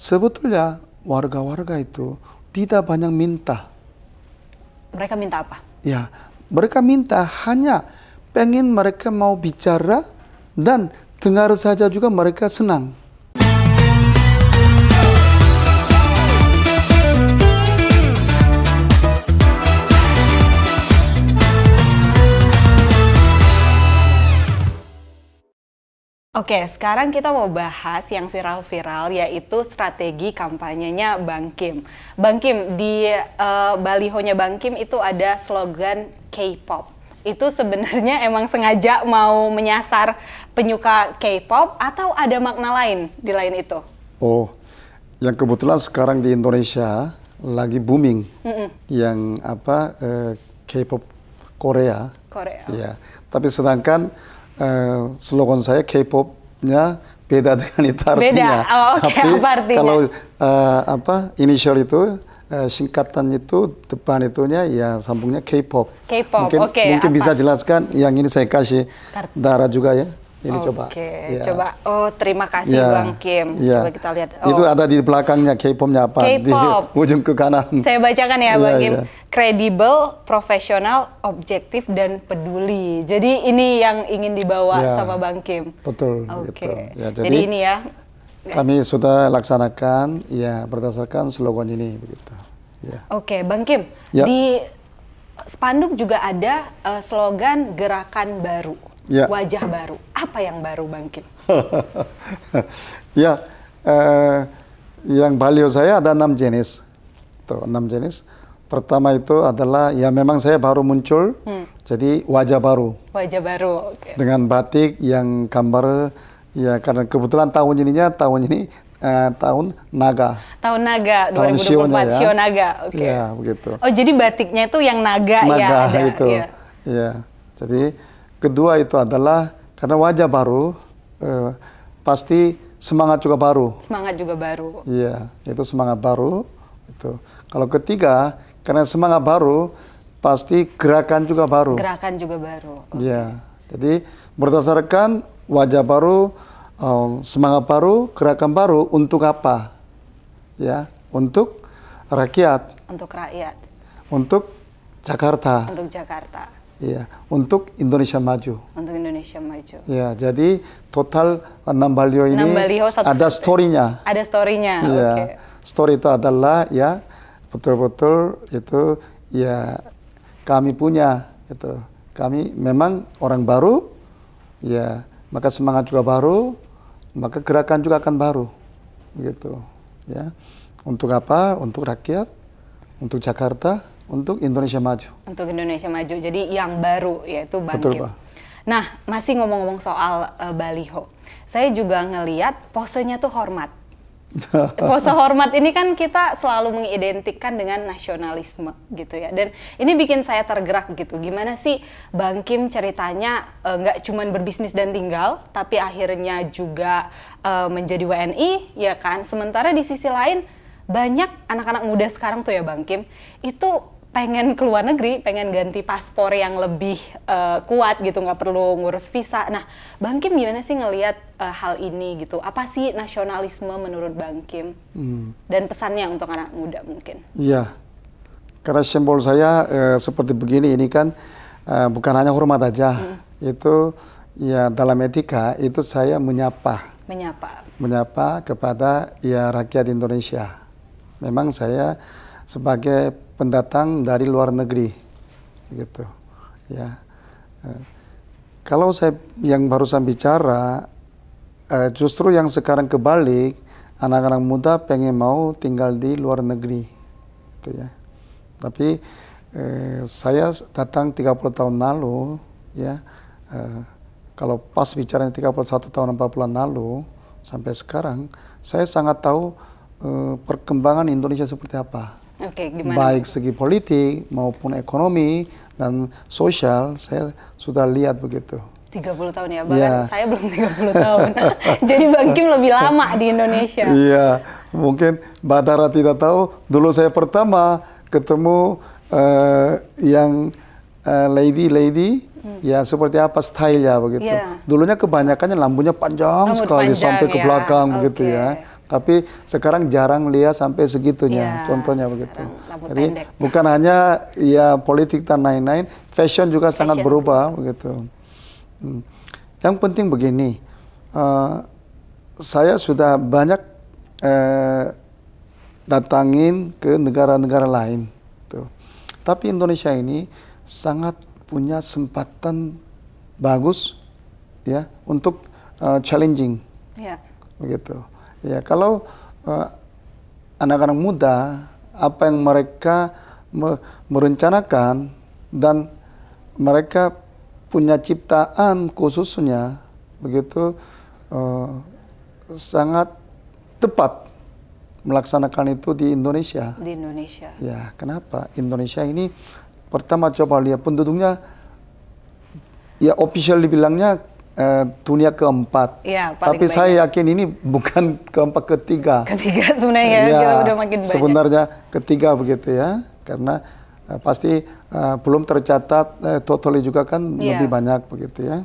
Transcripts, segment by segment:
Sebetulnya warga-warga itu tidak banyak minta. Mereka minta apa? Ya, mereka minta hanya pengen mereka mau bicara dan dengar saja juga mereka senang. Oke, sekarang kita mau bahas yang viral-viral yaitu strategi kampanyenya Bang Kim. Bang Kim di uh, balihonya Bang Kim itu ada slogan K-pop. Itu sebenarnya emang sengaja mau menyasar penyuka K-pop atau ada makna lain di lain itu? Oh, yang kebetulan sekarang di Indonesia lagi booming mm -mm. yang apa eh, K-pop Korea. Korea. Ya, tapi sedangkan eh, slogan saya K-popnya beda dengan itu artinya. Beda. Oh, okay. Tapi apa artinya? kalau uh, apa initial itu eh, singkatan itu depan itunya ya sambungnya K-pop. K-pop. Mungkin, okay, mungkin bisa jelaskan yang ini saya kasih darah juga ya. Ini okay. coba. Oke, ya. coba. Oh, terima kasih ya. Bang Kim. Ya. Coba kita lihat. Oh. Itu ada di belakangnya K-popnya apa? K-pop. ujung ke kanan. Saya bacakan ya, Bang ya, Kim. Kredibel, ya. profesional, objektif dan peduli. Jadi ini yang ingin dibawa ya. sama Bang Kim. Betul. Oke. Okay. Gitu. Ya, jadi, jadi ini ya. Kami sudah laksanakan ya berdasarkan slogan ini begitu. Ya. Oke, okay, Bang Kim. Ya. Di spanduk juga ada uh, slogan gerakan baru ya. wajah baru. Apa yang baru bangkit? ya, eh, yang baliho saya ada enam jenis. Tuh, enam jenis. Pertama itu adalah ya memang saya baru muncul, hmm. jadi wajah baru. Wajah baru. Okay. Dengan batik yang gambar ya karena kebetulan tahun ininya tahun ini eh, tahun naga. Tahun naga tahun 2024 Shionya, ya. Shio naga. Oke. Okay. Ya, begitu. Oh, jadi batiknya itu yang naga, naga ya naga Itu. Ya. ya. Jadi Kedua itu adalah karena wajah baru eh, pasti semangat juga baru. Semangat juga baru. Iya, itu semangat baru itu. Kalau ketiga karena semangat baru pasti gerakan juga baru. Gerakan juga baru. Iya. Okay. Jadi berdasarkan wajah baru, um, semangat baru, gerakan baru untuk apa? Ya, untuk rakyat. Untuk rakyat. Untuk Jakarta. Untuk Jakarta. Iya, untuk Indonesia maju. Untuk Indonesia maju. Iya, jadi total enam baliho ini 6 baliho, satu ada storynya. Ada storynya. Iya. Okay. Story itu adalah ya betul-betul itu ya kami punya itu. Kami memang orang baru ya, maka semangat juga baru, maka gerakan juga akan baru. gitu. ya. Untuk apa? Untuk rakyat, untuk Jakarta, untuk Indonesia Maju. Untuk Indonesia Maju. Jadi yang baru yaitu Bangkit. Betul, Pak. Nah, masih ngomong-ngomong soal uh, baliho. Saya juga ngeliat posenya tuh hormat. Pose hormat ini kan kita selalu mengidentikan dengan nasionalisme gitu ya. Dan ini bikin saya tergerak gitu. Gimana sih Bang Kim ceritanya eh, nggak e, cuman berbisnis dan tinggal, tapi akhirnya juga e, menjadi WNI ya kan. Sementara di sisi lain banyak anak-anak muda sekarang tuh ya Bang Kim itu pengen ke luar negeri, pengen ganti paspor yang lebih uh, kuat gitu, nggak perlu ngurus visa. Nah, Bang Kim gimana sih ngelihat uh, hal ini gitu? Apa sih nasionalisme menurut Bang Kim? Hmm. Dan pesannya untuk anak muda mungkin? Iya, karena simbol saya uh, seperti begini ini kan uh, bukan hanya hormat aja, hmm. itu ya dalam etika itu saya menyapa. Menyapa. Menyapa kepada ya rakyat Indonesia. Memang saya sebagai pendatang dari luar negeri gitu ya eh, kalau saya yang barusan bicara eh, justru yang sekarang kebalik anak-anak muda pengen mau tinggal di luar negeri gitu ya tapi eh, saya datang 30 tahun lalu ya kalau pas bicara 31 tahun 40 bulan lalu sampai sekarang saya sangat tahu perkembangan Indonesia seperti apa okay, gimana? baik segi politik maupun ekonomi dan sosial saya sudah lihat begitu. 30 tahun ya, bahkan iya. yeah. saya belum 30 tahun. Jadi Bang Kim lebih lama di Indonesia. Iya, yeah. mungkin Mbak Dara tidak tahu, dulu saya pertama ketemu uh, yang eh, lady-lady, uh, hmm. ya seperti apa style stylenya begitu. Yeah. Dulunya kebanyakannya lampunya panjang Lambut sekali panjang, sampai ke ya. belakang okay. Gitu ya tapi sekarang jarang lihat sampai segitunya. Ya, Contohnya begitu. Jadi pendek. bukan hanya ya politik dan lain-lain, fashion juga fashion. sangat berubah begitu. Hmm. Yang penting begini, uh, saya sudah banyak uh, datangin ke negara-negara lain. Tuh. Gitu. Tapi Indonesia ini sangat punya sempatan bagus ya untuk uh, challenging. Yeah. Begitu. Ya, kalau eh, anak-anak uh, muda apa yang mereka me merencanakan dan mereka punya ciptaan khususnya begitu uh, sangat tepat melaksanakan itu di Indonesia. Di Indonesia. Ya, kenapa? Indonesia ini pertama coba lihat penduduknya ya official dibilangnya uh, keempat. Ya, Tapi banyak. saya yakin ini bukan keempat ketiga. Ketiga sebenarnya ya, iya, kita udah makin banyak. Sebenarnya ketiga begitu ya, karena uh, pasti uh, belum tercatat uh, totalnya juga kan ya. lebih banyak begitu ya.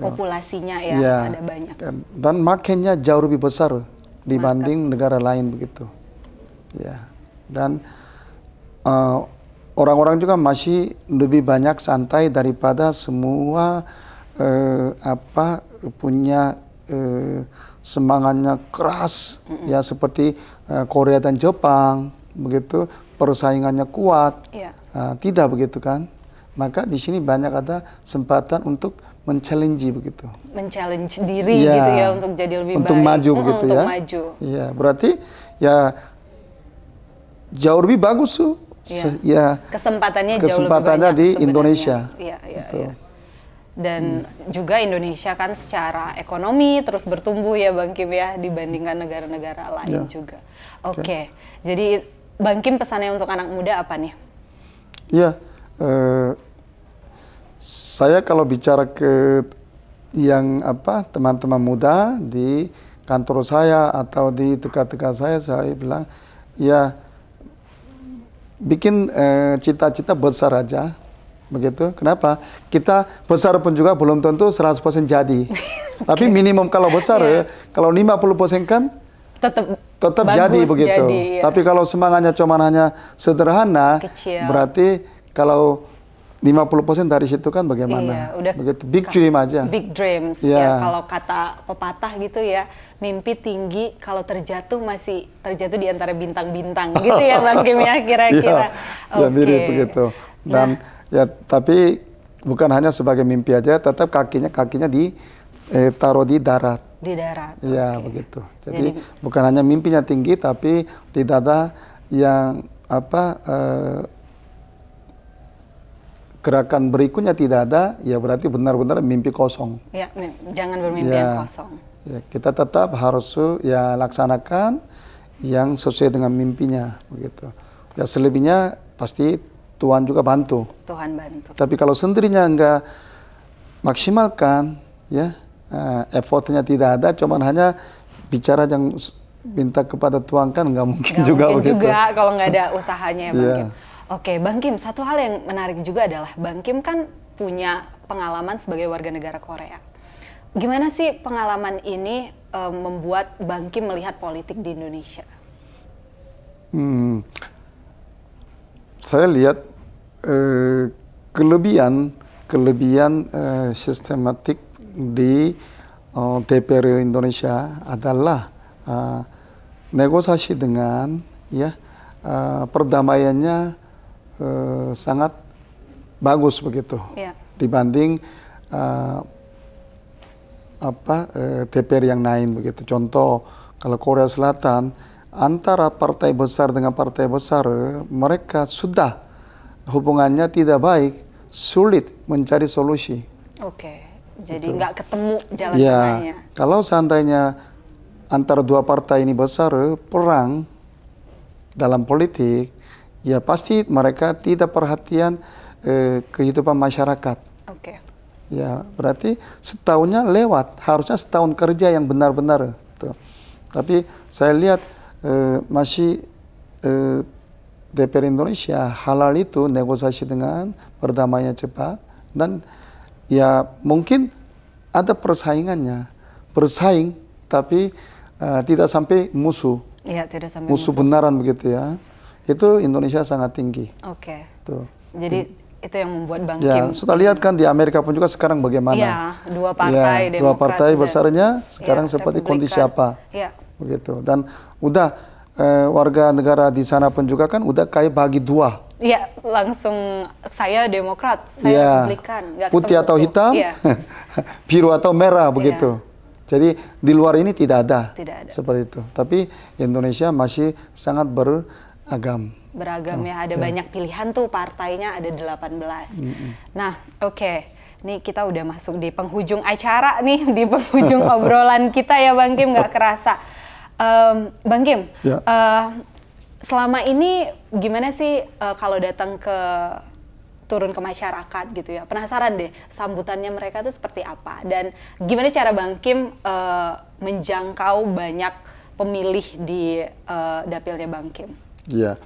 Populasinya ya, ya ada banyak. Dan marketnya jauh lebih besar dibanding Maka. negara lain begitu. Ya. Dan orang orang-orang juga masih lebih banyak santai daripada semua eh, apa punya eh, semangatnya keras mm -mm. ya seperti eh, Korea dan Jepang begitu persaingannya kuat yeah. Iya. uh, tidak begitu kan maka di sini banyak ada kesempatan untuk menchallenge begitu. menchallenge diri yeah. gitu ya untuk jadi lebih untuk baik. Maju, hmm, begitu, untuk ya. maju Iya, berarti ya jauh lebih bagus tuh. Iya. Ya. ya kesempatannya, kesempatannya jauh lebih banyak di Indonesia. Iya, iya, gitu. iya dan hmm. juga Indonesia kan secara ekonomi terus bertumbuh ya Bang Kim ya dibandingkan negara-negara lain ya. juga. Ya. Oke, okay. okay. jadi Bang Kim pesannya untuk anak muda apa nih? Iya, uh, saya kalau bicara ke yang apa teman-teman muda di kantor saya atau di teka-teka saya saya bilang ya bikin eh, cita-cita uh, cita besar aja begitu. Kenapa? Kita besar pun juga belum tentu 100% jadi. okay. Tapi minimum kalau besar yeah. kalau 50% kan tetap tetap jadi begitu. Jadi, ya. Tapi kalau semangatnya cuma hanya sederhana, Kecil. berarti kalau 50% dari situ kan bagaimana? Iya, udah begitu big dream aja. Big dreams yeah. ya iya. kalau kata pepatah gitu ya, mimpi tinggi kalau terjatuh masih terjatuh di antara bintang-bintang gitu ya Bang Kim ya iya. kira-kira. -kira. yeah, okay. ya mirip begitu. Dan nah, Ya, tapi bukan hanya sebagai mimpi aja, tetap kakinya kakinya di eh, taruh di darat. Di darat. Ya okay. begitu. Jadi, Jadi bukan hanya mimpinya tinggi tapi di dada yang apa eh, gerakan berikutnya tidak ada, ya berarti benar-benar mimpi kosong. Ya, jangan bermimpi ya, yang kosong. Ya, kita tetap harus ya laksanakan yang sesuai dengan mimpinya begitu. Ya selebihnya pasti Tuhan juga bantu. Tuhan bantu. Tapi kalau sendirinya enggak maksimalkan, ya uh, effortnya tidak ada, cuman hanya bicara yang minta kepada Tuhan kan nggak mungkin gak juga mungkin begitu. juga kalau nggak ada usahanya ya Bang yeah. Kim. Oke, Bang Kim, satu hal yang menarik juga adalah Bang Kim kan punya pengalaman sebagai warga negara Korea. Gimana sih pengalaman ini um, membuat Bang Kim melihat politik di Indonesia? Hmm, saya lihat Eh, kelebihan kelebihan uh, sistematik di uh, eh, DPR Indonesia adalah uh, negosiasi dengan ya uh, perdamaiannya uh, sangat bagus begitu yeah. dibanding uh, apa uh, DPR yang lain begitu contoh kalau Korea Selatan antara partai besar dengan partai besar mereka sudah hubungannya tidak baik, sulit mencari solusi. Oke, jadi nggak ketemu jalan ya, tengahnya. Kalau seandainya antara dua partai ini besar perang dalam politik, ya pasti mereka tidak perhatian eh, kehidupan masyarakat. Oke. Ya, berarti setahunnya lewat, harusnya setahun kerja yang benar-benar. Tapi saya lihat eh, masih eh, DPR Indonesia halal itu negosiasi dengan perdamaian cepat dan ya mungkin ada persaingannya bersaing tapi uh, tidak sampai musuh ya, tidak sampai musuh, musuh benaran begitu ya itu Indonesia sangat tinggi oke okay. Tuh. jadi hmm. itu yang membuat Bang ya, Kim sudah lihat kan di Amerika pun juga sekarang bagaimana ya dua partai ya, dua partai besarnya ya, sekarang ya, seperti kondisi apa ya. begitu dan udah uh, warga negara di sana pun juga kan udah kayak bagi dua. Iya, langsung saya Demokrat, saya ya. Republikan. Putih atau itu. hitam, ya. biru atau merah iya. begitu. Ya. Jadi di luar ini tidak ada. Tidak ada. Seperti itu. Tapi Indonesia masih sangat beragam. Beragam oh, ya, ada ya. banyak pilihan tuh partainya ada 18. Mm -hmm. Nah, oke. Okay. Nih kita udah masuk di penghujung acara nih, di penghujung obrolan kita ya Bang Kim, nggak kerasa. Um, Bang Kim, ya. uh, selama ini gimana sih uh, kalau datang ke turun ke masyarakat gitu ya. Penasaran deh sambutannya mereka tuh seperti apa dan gimana cara Bang Kim uh, menjangkau banyak pemilih di uh, dapilnya Bang Kim. Iya.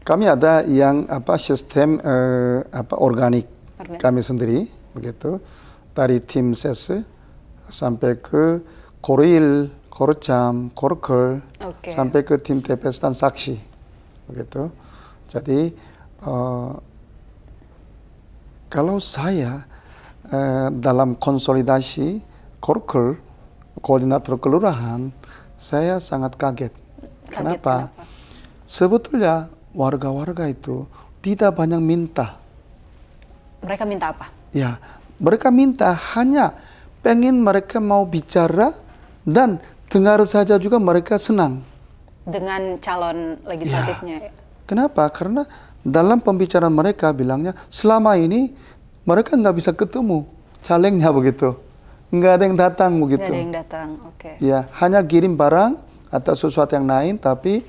Kami ada yang apa sistem uh, apa organik Organ. kami sendiri begitu dari tim ses sampai ke koril korjam, Korkel, okay. sampai ke tim TPS dan saksi, begitu. Jadi uh, kalau saya uh, dalam konsolidasi korkel, koordinator kelurahan, saya sangat kaget. kaget kenapa? kenapa? Sebetulnya warga-warga itu tidak banyak minta. Mereka minta apa? Ya, mereka minta hanya pengen mereka mau bicara dan dengar saja juga mereka senang dengan calon legislatifnya. Ya. Kenapa? Karena dalam pembicaraan mereka bilangnya selama ini mereka nggak bisa ketemu calegnya begitu, nggak ada yang datang begitu. Nggak ada yang datang, oke. Okay. Ya, hanya kirim barang atau sesuatu yang lain, tapi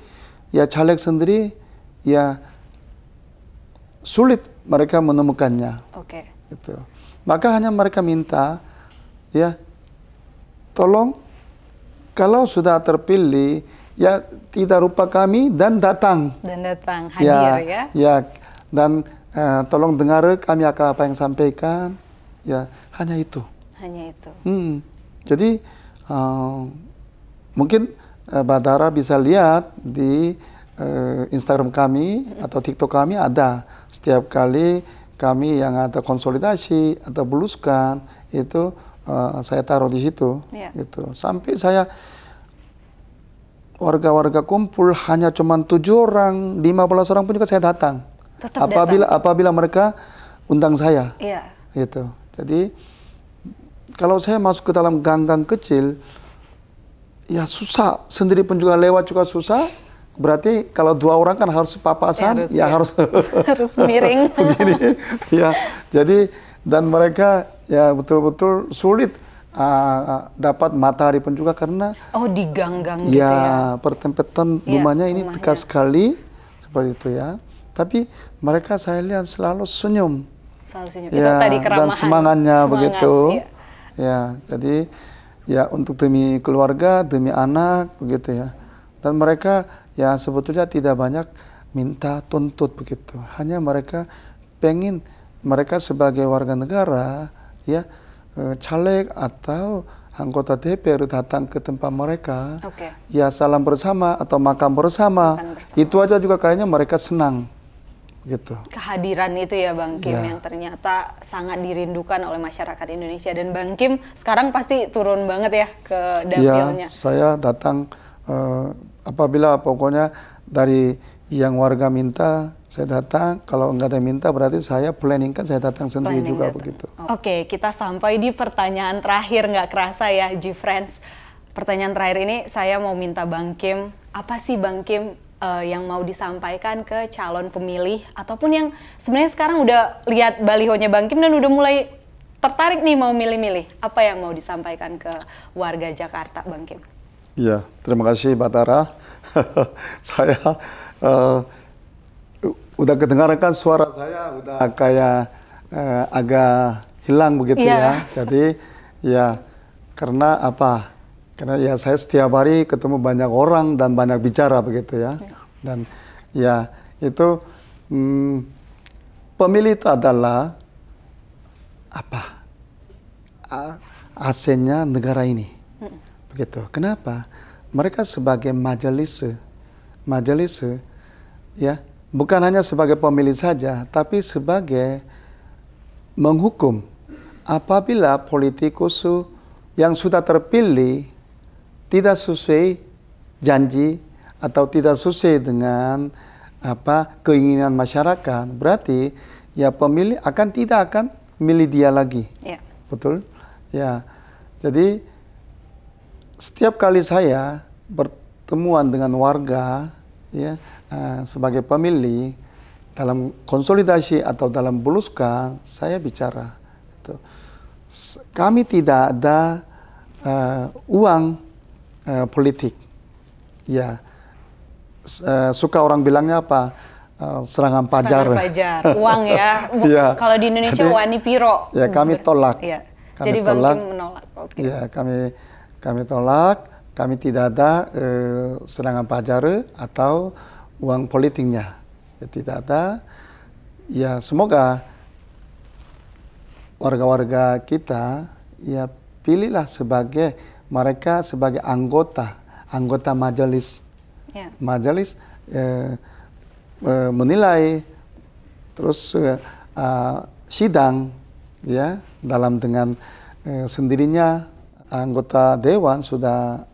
ya caleg sendiri ya sulit mereka menemukannya. Oke. Okay. Gitu. Maka hanya mereka minta ya tolong kalau sudah terpilih, ya tidak rupa kami dan datang. Dan datang hadir ya. Ya, ya. dan eh, tolong dengar kami akan apa yang sampaikan. Ya, hanya itu. Hanya itu. Hmm. Jadi uh, mungkin uh, eh, Badara bisa lihat di uh, Instagram kami atau TikTok kami ada setiap kali kami yang ada konsolidasi atau beluskan itu uh, saya taruh di situ yeah. gitu sampai saya warga-warga kumpul hanya cuma tujuh orang 15 orang pun juga saya datang Tetap apabila datang. apabila mereka undang saya yeah. gitu jadi kalau saya masuk ke dalam ganggang gang kecil ya susah sendiri pun juga lewat juga susah berarti kalau dua orang kan harus papasan ya, harus, ya, ya. harus harus miring begini ya jadi dan mereka ya betul-betul sulit uh, dapat matahari pun juga karena oh di gang-gang ya, gitu ya pertempetan ya, rumahnya ini rumahnya. tegas sekali seperti itu ya tapi mereka saya lihat selalu senyum selalu senyum ya, itu tadi keramahan dan semangatnya Semangat, begitu ya. ya jadi ya untuk demi keluarga demi anak begitu ya dan mereka ya sebetulnya tidak banyak minta tuntut begitu hanya mereka pengen mereka sebagai warga negara ya eh, caleg atau anggota DPR datang ke tempat mereka, okay. ya salam bersama atau makan bersama, makan bersama, itu aja juga kayaknya mereka senang, gitu. Kehadiran itu ya Bang Kim ya. yang ternyata sangat dirindukan oleh masyarakat Indonesia dan Bang Kim sekarang pasti turun banget ya ke dapilnya. Ya, saya datang uh, apabila pokoknya dari yang warga minta saya datang kalau nggak ada minta berarti saya planning kan saya datang sendiri planning juga datang. begitu oh. oke okay, kita sampai di pertanyaan terakhir nggak kerasa ya G Friends pertanyaan terakhir ini saya mau minta Bang Kim apa sih Bang Kim uh, yang mau disampaikan ke calon pemilih ataupun yang sebenarnya sekarang udah lihat balihonya Bang Kim dan udah mulai tertarik nih mau milih-milih apa yang mau disampaikan ke warga Jakarta Bang Kim Iya terima kasih Batara saya uh, udah kedengaran kan suara saya udah kayak eh, agak hilang begitu yeah. ya. Jadi ya karena apa? Karena ya saya setiap hari ketemu banyak orang dan banyak bicara begitu ya. Iya. Dan ya itu hmm, pemilih itu adalah apa? Asennya negara ini. Begitu. Kenapa? Mereka sebagai majelis majelis ya bukan hanya sebagai pemilih saja, tapi sebagai menghukum apabila politikus yang sudah terpilih tidak sesuai janji atau tidak sesuai dengan apa keinginan masyarakat, berarti ya pemilih akan tidak akan milih dia lagi. Ya. Betul? Ya. Jadi setiap kali saya bertemuan dengan warga ya Eh, sebagai pemilih dalam konsolidasi atau dalam buluska saya bicara itu kami tidak ada uh, uang uh, politik ya uh, suka orang bilangnya apa uh, serangan pajar uang ya, ya. kalau di Indonesia Jadi, wani piro ya kami tolak ya. Kami Jadi tolak. menolak okay. ya kami kami tolak kami tidak ada uh, serangan pajar atau uang politiknya. Ya, tidak ada. Ya semoga warga-warga kita ya pilihlah sebagai mereka sebagai anggota anggota majelis. Yeah. Majelis eh, eh, menilai terus eh, uh, sidang ya dalam dengan eh, sendirinya anggota dewan sudah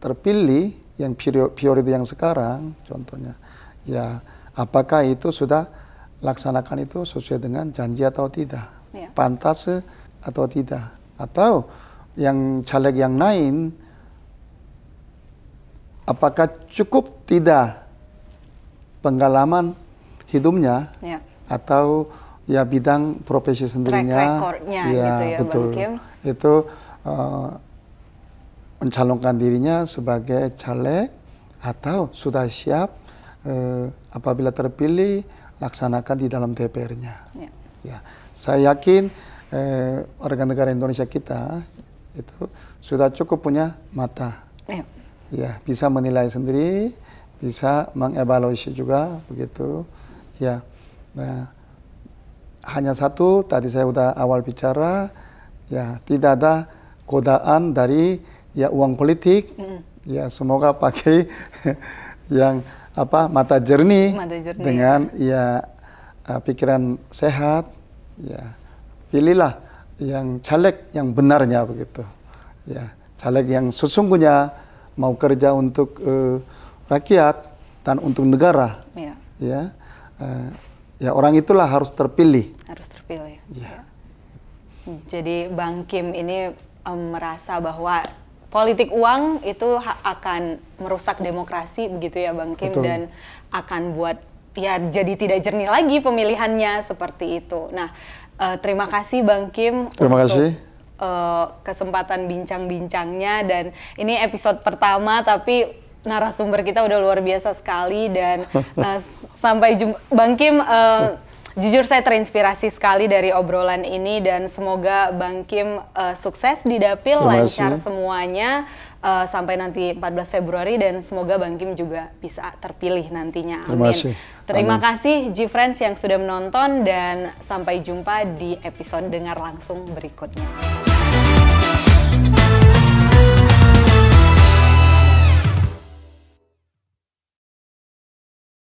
terpilih yang priority yang sekarang contohnya ya apakah itu sudah laksanakan itu sesuai dengan janji atau tidak yeah. pantas atau tidak atau yang caleg yang lain apakah cukup tidak pengalaman hidupnya yeah. atau ya bidang profesi sendirinya Track ya, gitu ya betul Bang Kim. itu eh, mencalonkan dirinya sebagai caleg atau sudah siap eh, apabila terpilih laksanakan di dalam DPR-nya. Ya. ya, saya yakin eh, warga negara Indonesia kita itu sudah cukup punya mata. Ya, ya bisa menilai sendiri, bisa mengevaluasi juga begitu. Ya, nah, hanya satu tadi saya sudah awal bicara, ya tidak ada godaan dari ya uang politik mm. ya semoga pakai yang apa mata jernih, mata jernih. dengan ya eh, pikiran sehat ya pilihlah yang caleg yang benarnya begitu ya caleg yang sesungguhnya mau kerja untuk uh, rakyat dan untuk negara iya. ya, ya uh, ya orang itulah harus terpilih harus terpilih ya. jadi bang Kim ini um, merasa bahwa politik uang itu akan merusak demokrasi begitu ya Bang Kim Betul. dan akan buat ya jadi tidak jernih lagi pemilihannya seperti itu. Nah, uh, terima kasih Bang Kim terima untuk kasih. Uh, kesempatan bincang-bincangnya dan ini episode pertama tapi narasumber kita udah luar biasa sekali dan uh, sampai jumpa Bang Kim uh, jujur saya terinspirasi sekali dari obrolan ini dan semoga Bang Kim uh, sukses di dapil, lancar semuanya uh, sampai nanti 14 Februari dan semoga Bang Kim juga bisa terpilih nantinya. Amin. Terima kasih. Terima Amin. kasih G-Friends yang sudah menonton dan sampai jumpa di episode dengar langsung berikutnya.